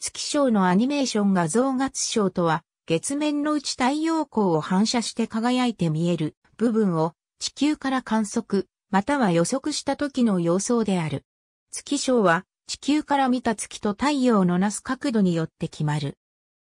月章のアニメーション画像月章とは、月面のうち太陽光を反射して輝いて見える部分を地球から観測、または予測した時の様相である。月章は地球から見た月と太陽のなす角度によって決まる。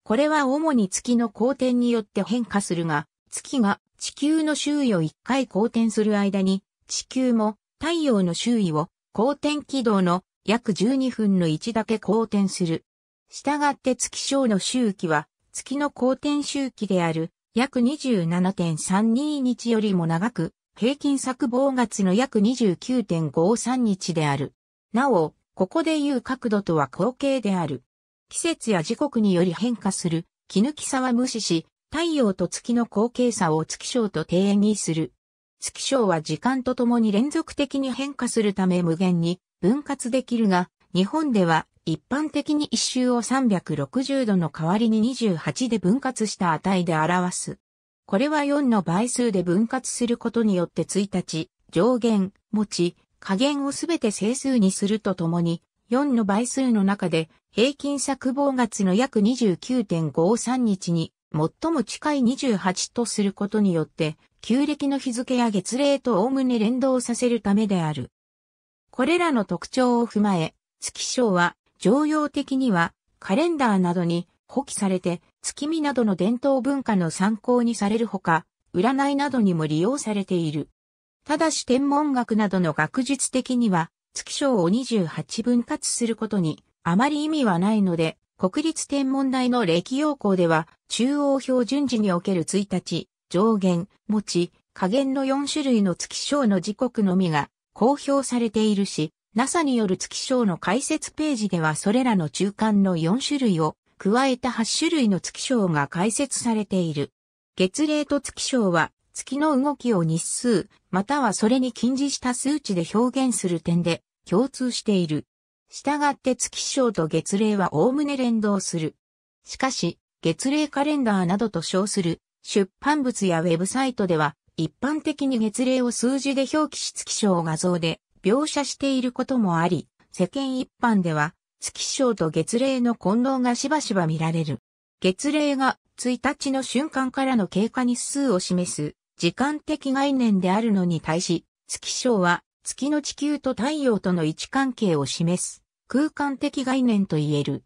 これは主に月の光転によって変化するが、月が地球の周囲を1回光転する間に、地球も太陽の周囲を光転軌道の約12分の1だけ光転する。したがって月章の周期は、月の公転周期である、約27.32日よりも長く、平均作望月の約29.53日である。なお、ここで言う角度とは後継である。季節や時刻により変化する、気抜きさは無視し、太陽と月の後継差を月章と定義する。月章は時間とともに連続的に変化するため無限に分割できるが、日本では一般的に一周を360度の代わりに28で分割した値で表す。これは4の倍数で分割することによって1日、上限、持ち、加減をすべて整数にするとともに、4の倍数の中で平均作望月の約29.53日に最も近い28とすることによって、旧暦の日付や月齢と概ね連動させるためである。これらの特徴を踏まえ、月章は常用的にはカレンダーなどに保記されて月見などの伝統文化の参考にされるほか、占いなどにも利用されている。ただし天文学などの学術的には月章を28分割することにあまり意味はないので、国立天文台の歴要項では中央標準時における1日、上限、持ち、下限の4種類の月章の時刻のみが公表されているし、NASA による月賞の解説ページではそれらの中間の4種類を加えた8種類の月賞が解説されている。月齢と月賞は月の動きを日数、またはそれに近似した数値で表現する点で共通している。したがって月賞と月齢は概ね連動する。しかし、月齢カレンダーなどと称する出版物やウェブサイトでは一般的に月齢を数字で表記し月賞を画像で描写していることもあり、世間一般では月章と月齢の混同がしばしば見られる。月齢が1日の瞬間からの経過日数を示す時間的概念であるのに対し、月章は月の地球と太陽との位置関係を示す空間的概念と言える。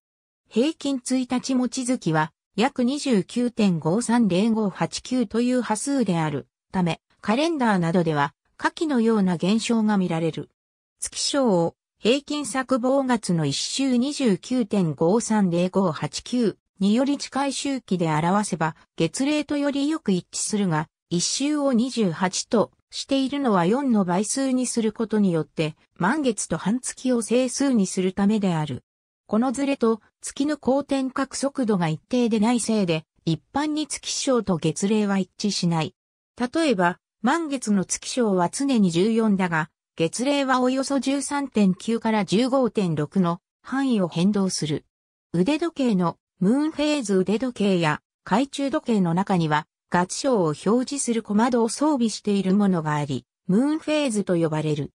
平均1日持ち月は約29.530589という波数であるため、カレンダーなどでは下記のような現象が見られる。月賞を平均作望月の1周29.530589により近い周期で表せば月齢とよりよく一致するが、1周を28としているのは4の倍数にすることによって、満月と半月を整数にするためである。このズレと月の光転角速度が一定でないせいで、一般に月章と月齢は一致しない。例えば、満月の月章は常に14だが、月齢はおよそ13.9から15.6の範囲を変動する。腕時計のムーンフェーズ腕時計や懐中時計の中には、月章を表示する小窓を装備しているものがあり、ムーンフェーズと呼ばれる。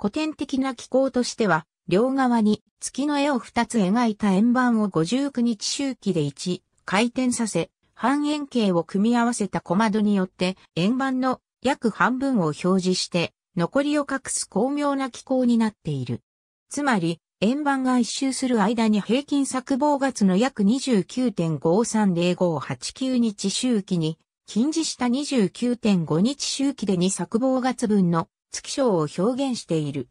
古典的な機構としては、両側に月の絵を2つ描いた円盤を59日周期で1回転させ、半円形を組み合わせた小窓によって円盤の約半分を表示して、残りを隠す巧妙な機構になっている。つまり、円盤が一周する間に平均作望月の約29.530589日周期に、近似した29.5日周期で2作望月分の月章を表現している。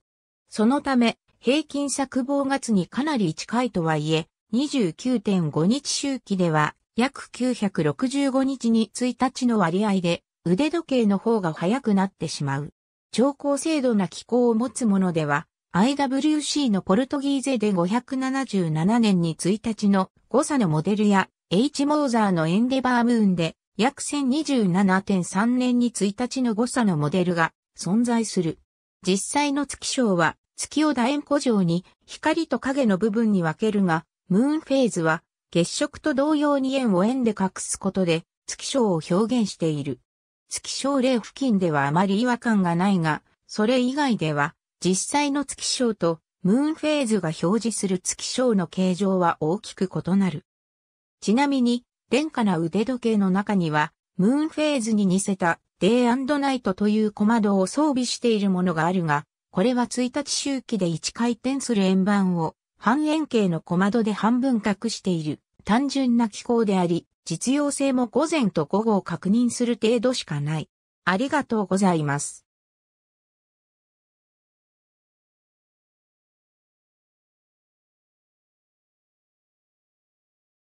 そのため、平均作望月にかなり近いとはいえ、29.5日周期では約965日に1日の割合で腕時計の方が速くなってしまう。超高精度な機構を持つものでは、IWC のポルトギーゼで577年に1日の誤差のモデルや H モーザーのエンデバームーンで約1027.3年に1日の誤差のモデルが存在する。実際の月章は月を楕円弧状に光と影の部分に分けるが、ムーンフェーズは月食と同様に円を円で隠すことで月章を表現している。月賞例付近ではあまり違和感がないが、それ以外では、実際の月賞とムーンフェーズが表示する月賞の形状は大きく異なる。ちなみに、廉価な腕時計の中には、ムーンフェーズに似せたデイナイトという小窓を装備しているものがあるが、これは1日周期で1回転する円盤を半円形の小窓で半分隠している。単純な機構であり、実用性も午前と午後を確認する程度しかない。ありがとうございます。